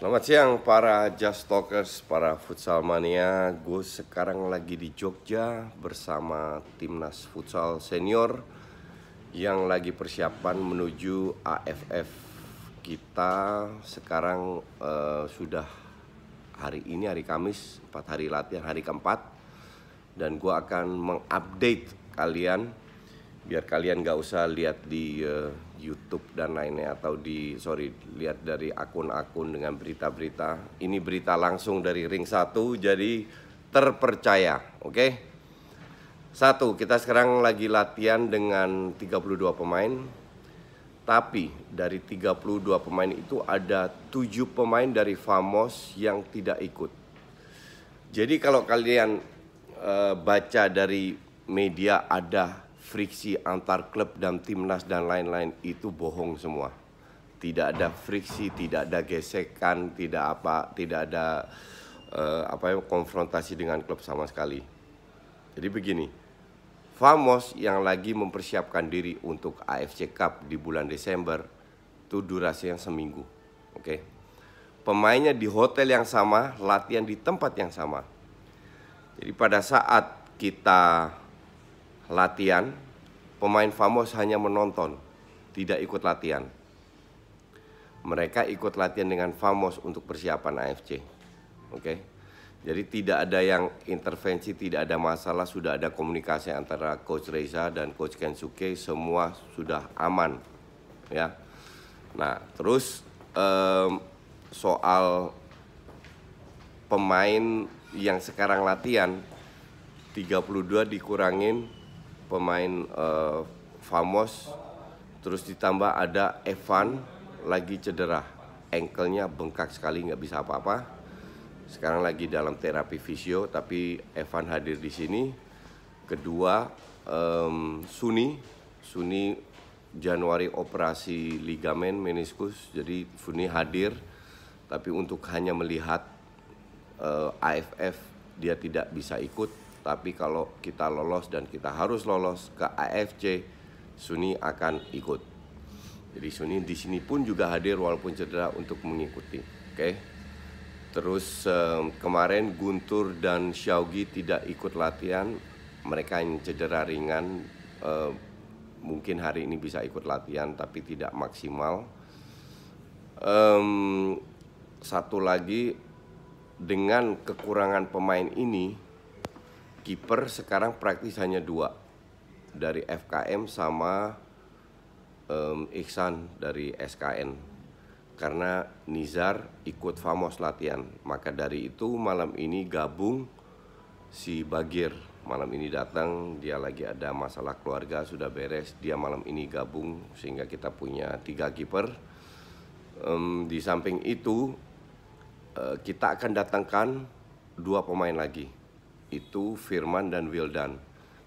Selamat siang para Just Talkers, para futsal mania. Gue sekarang lagi di Jogja bersama timnas futsal senior yang lagi persiapan menuju AFF. Kita sekarang uh, sudah hari ini hari Kamis, 4 hari latihan hari keempat dan gue akan mengupdate kalian biar kalian gak usah lihat di uh, YouTube YouTube dan lainnya atau di sorry lihat dari akun-akun dengan berita-berita. Ini berita langsung dari Ring satu jadi terpercaya, oke? Okay? Satu, kita sekarang lagi latihan dengan 32 pemain. Tapi dari 32 pemain itu ada tujuh pemain dari Famos yang tidak ikut. Jadi kalau kalian e, baca dari media ada friksi antar klub dan timnas dan lain-lain itu bohong semua. Tidak ada friksi, tidak ada gesekan, tidak apa, tidak ada uh, apa ya, konfrontasi dengan klub sama sekali. Jadi begini, Famos yang lagi mempersiapkan diri untuk AFC Cup di bulan Desember itu durasi yang seminggu. Oke. Okay? Pemainnya di hotel yang sama, latihan di tempat yang sama. Jadi pada saat kita latihan Pemain Famos hanya menonton, tidak ikut latihan. Mereka ikut latihan dengan Famos untuk persiapan AFC. Oke. Okay? Jadi tidak ada yang intervensi, tidak ada masalah, sudah ada komunikasi antara coach Reza dan coach Kensuke, semua sudah aman. Ya. Nah, terus um, soal pemain yang sekarang latihan 32 dikurangin pemain uh, Famos terus ditambah ada Evan lagi cedera engkelnya bengkak sekali nggak bisa apa-apa sekarang lagi dalam terapi fisio tapi Evan hadir di sini kedua um, Suni Suni Januari operasi ligamen meniskus jadi Suni hadir tapi untuk hanya melihat uh, eh, AFF dia tidak bisa ikut tapi kalau kita lolos dan kita harus lolos ke AFC, Suni akan ikut. Jadi Suni di sini pun juga hadir walaupun cedera untuk mengikuti. Oke. Terus kemarin Guntur dan Xiaogi tidak ikut latihan. Mereka yang cedera ringan mungkin hari ini bisa ikut latihan tapi tidak maksimal. satu lagi dengan kekurangan pemain ini kiper sekarang praktis hanya dua dari FKM sama um, Iksan dari SKN karena Nizar ikut Famos latihan maka dari itu malam ini gabung si Bagir malam ini datang dia lagi ada masalah keluarga sudah beres dia malam ini gabung sehingga kita punya tiga kiper um, di samping itu uh, kita akan datangkan dua pemain lagi itu Firman dan Wildan.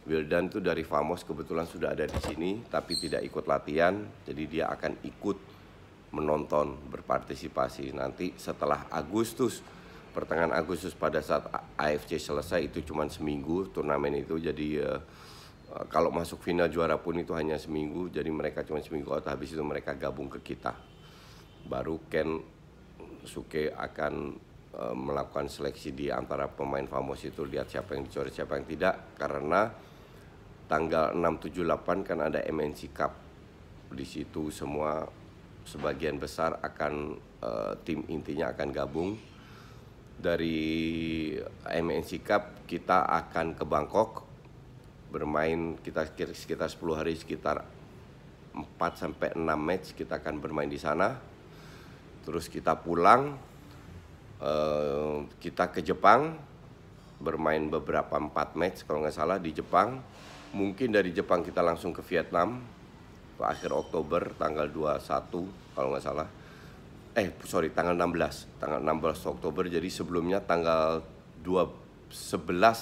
Wildan itu dari Famos kebetulan sudah ada di sini tapi tidak ikut latihan, jadi dia akan ikut menonton, berpartisipasi. Nanti setelah Agustus, pertengahan Agustus pada saat AFC selesai itu cuma seminggu turnamen itu jadi uh, kalau masuk final juara pun itu hanya seminggu, jadi mereka cuma seminggu atau habis itu mereka gabung ke kita. Baru Ken Suke akan Eh, melakukan seleksi di antara pemain famos itu lihat siapa yang dicoret siapa yang tidak karena tanggal 678 kan ada MNC Cup di situ semua sebagian besar akan uh, tim intinya akan gabung dari MNC Cup kita akan ke Bangkok bermain kita sekitar 10 hari sekitar 4 sampai 6 match kita akan bermain di sana terus kita pulang Eh, kita ke Jepang bermain beberapa empat match kalau nggak salah di Jepang mungkin dari Jepang kita langsung ke Vietnam ke akhir Oktober tanggal 21 kalau nggak salah eh sorry tanggal 16 tanggal 16 Oktober jadi sebelumnya tanggal 11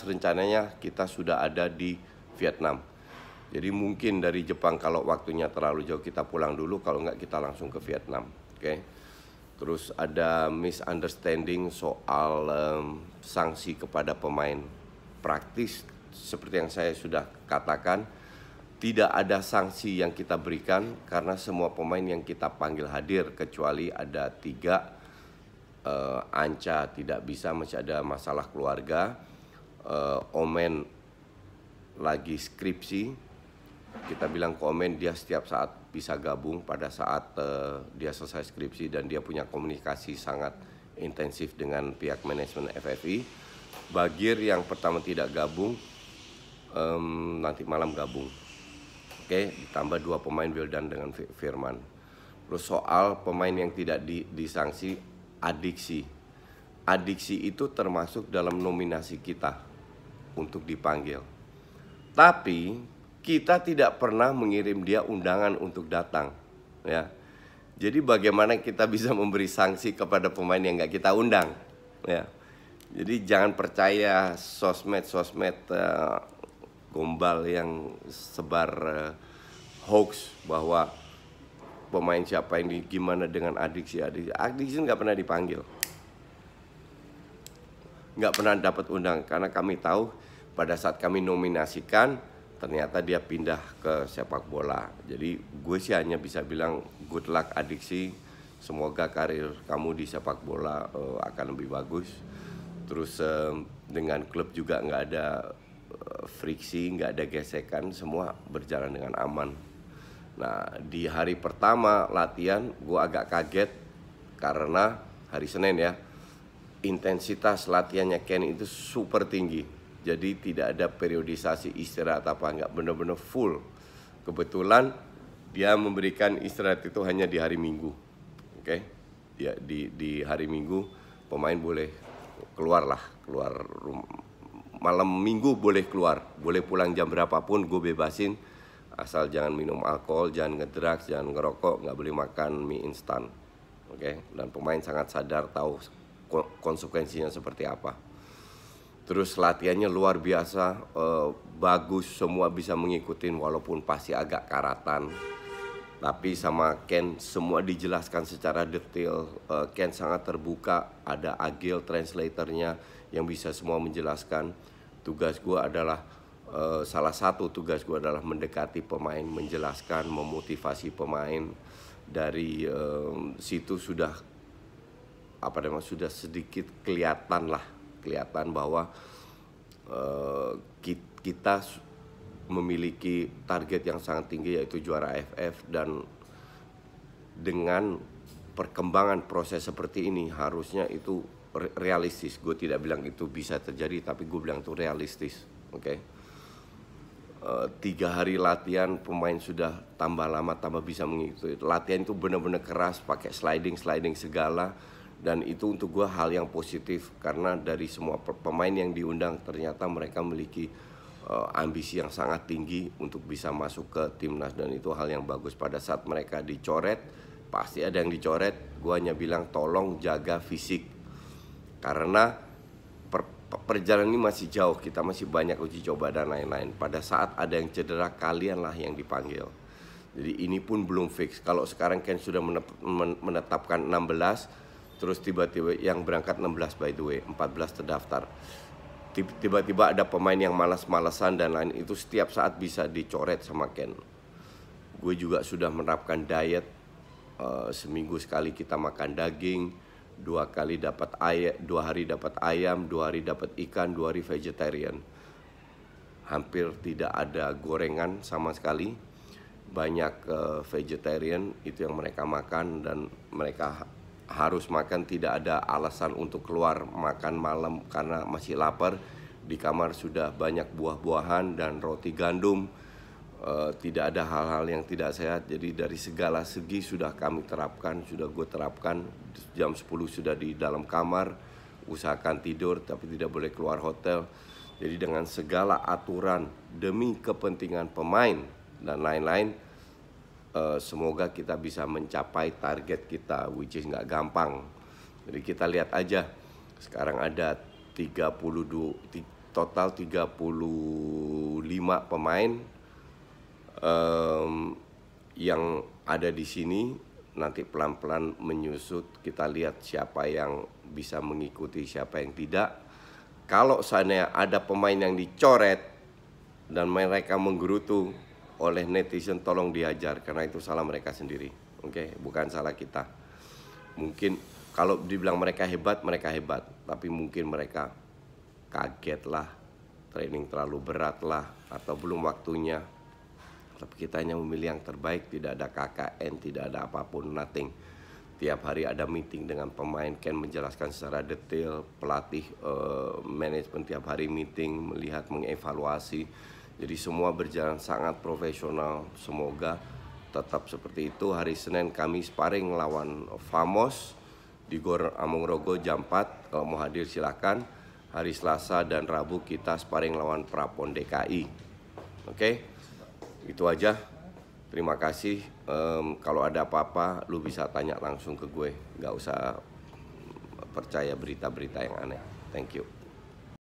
rencananya kita sudah ada di Vietnam jadi mungkin dari Jepang kalau waktunya terlalu jauh kita pulang dulu kalau nggak kita langsung ke Vietnam oke okay? terus ada misunderstanding soal um, sanksi kepada pemain praktis seperti yang saya sudah katakan tidak ada sanksi yang kita berikan karena semua pemain yang kita panggil hadir kecuali ada tiga uh, Anca tidak bisa masih ada masalah keluarga uh, Omen lagi skripsi kita bilang komen dia setiap saat bisa gabung pada saat uh, dia selesai skripsi dan dia punya komunikasi sangat intensif dengan pihak manajemen FFI. Bagir yang pertama tidak gabung um, nanti malam gabung. Oke, okay? ditambah dua pemain Wildan dengan Firman. Terus soal pemain yang tidak di, disanksi adiksi. Adiksi itu termasuk dalam nominasi kita untuk dipanggil. Tapi kita tidak pernah mengirim dia undangan untuk datang ya jadi bagaimana kita bisa memberi sanksi kepada pemain yang nggak kita undang ya jadi jangan percaya sosmed sosmed uh, gombal yang sebar uh, hoax bahwa pemain siapa ini gimana dengan adik adiksi adik sih nggak pernah dipanggil nggak pernah dapat undang karena kami tahu pada saat kami nominasikan ternyata dia pindah ke sepak bola jadi gue sih hanya bisa bilang good luck adiksi semoga karir kamu di sepak bola uh, akan lebih bagus terus uh, dengan klub juga nggak ada uh, friksi nggak ada gesekan semua berjalan dengan aman nah di hari pertama latihan gue agak kaget karena hari Senin ya intensitas latihannya Ken itu super tinggi jadi tidak ada periodisasi istirahat apa enggak benar-benar full. Kebetulan dia memberikan istirahat itu hanya di hari Minggu. Oke. Okay? Ya di di hari Minggu pemain boleh keluar lah, keluar rumah malam minggu boleh keluar, boleh pulang jam berapapun, gue bebasin asal jangan minum alkohol, jangan ngedrugs, jangan ngerokok, nggak boleh makan mie instan, oke? Okay? Dan pemain sangat sadar tahu konsekuensinya seperti apa terus latihannya luar biasa uh, bagus semua bisa mengikuti walaupun pasti agak karatan tapi sama Ken semua dijelaskan secara detail uh, Ken sangat terbuka ada Agil translatornya yang bisa semua menjelaskan tugas gue adalah eh, salah satu tugas gue adalah mendekati pemain menjelaskan memotivasi pemain dari uh, situ sudah apa namanya sudah sedikit kelihatan lah kelihatan bahwa uh, kita memiliki target yang sangat tinggi yaitu juara AFF dan dengan perkembangan proses seperti ini harusnya itu realistis. Gue tidak bilang itu bisa terjadi, tapi gue bilang itu realistis. Oke. Okay? Uh, eh, tiga hari latihan pemain sudah tambah lama tambah bisa mengikuti latihan itu benar-benar keras pakai sliding sliding segala dan itu untuk gue hal yang positif karena dari semua pemain yang diundang ternyata mereka memiliki uh, ambisi yang sangat tinggi untuk bisa masuk ke timnas dan itu hal yang bagus pada saat mereka dicoret pasti ada yang dicoret gue hanya bilang tolong jaga fisik karena per, perjalanan ini masih jauh kita masih banyak uji coba dan lain-lain pada saat ada yang cedera kalianlah yang dipanggil jadi ini pun belum fix kalau sekarang Ken sudah menetapkan 16 terus tiba-tiba yang berangkat 16 by the way 14 terdaftar tiba-tiba ada pemain yang malas-malasan dan lain itu setiap saat bisa dicoret sama Ken gue juga sudah menerapkan diet uh, seminggu sekali kita makan daging dua kali dapat ayam dua hari dapat ayam dua hari dapat ikan dua hari vegetarian hampir tidak ada gorengan sama sekali banyak eh, vegetarian itu yang mereka makan dan mereka harus makan tidak ada alasan untuk keluar makan malam karena masih lapar di kamar sudah banyak buah-buahan dan roti gandum e, tidak ada hal-hal yang tidak sehat jadi dari segala segi sudah kami terapkan sudah gue terapkan jam 10 sudah di dalam kamar usahakan tidur tapi tidak boleh keluar hotel jadi dengan segala aturan demi kepentingan pemain dan lain-lain uh, semoga kita bisa mencapai target kita which is nggak gampang jadi kita lihat aja sekarang ada 32 total 35 pemain um, yang ada di sini nanti pelan-pelan menyusut kita lihat siapa yang bisa mengikuti siapa yang tidak kalau seandainya ada pemain yang dicoret dan mereka menggerutu oleh netizen tolong diajar karena itu salah mereka sendiri. Oke, okay? bukan salah kita. Mungkin kalau dibilang mereka hebat, mereka hebat, tapi mungkin mereka kaget lah, training terlalu berat lah atau belum waktunya. Tapi kita hanya memilih yang terbaik, tidak ada KKN, tidak ada apapun, nothing. Tiap hari ada meeting dengan pemain, Ken menjelaskan secara detail, pelatih, uh, eh, manajemen tiap hari meeting, melihat, mengevaluasi jadi semua berjalan sangat profesional. Semoga tetap seperti itu. Hari Senin kami sparring lawan Famos di Gor Rogo jam 4. Kalau mau hadir silakan. Hari Selasa dan Rabu kita sparring lawan Prapon DKI. Oke. Okay? Itu aja. Terima kasih. Um, kalau ada apa-apa, lu bisa tanya langsung ke gue. Gak usah percaya berita-berita yang aneh. Thank you.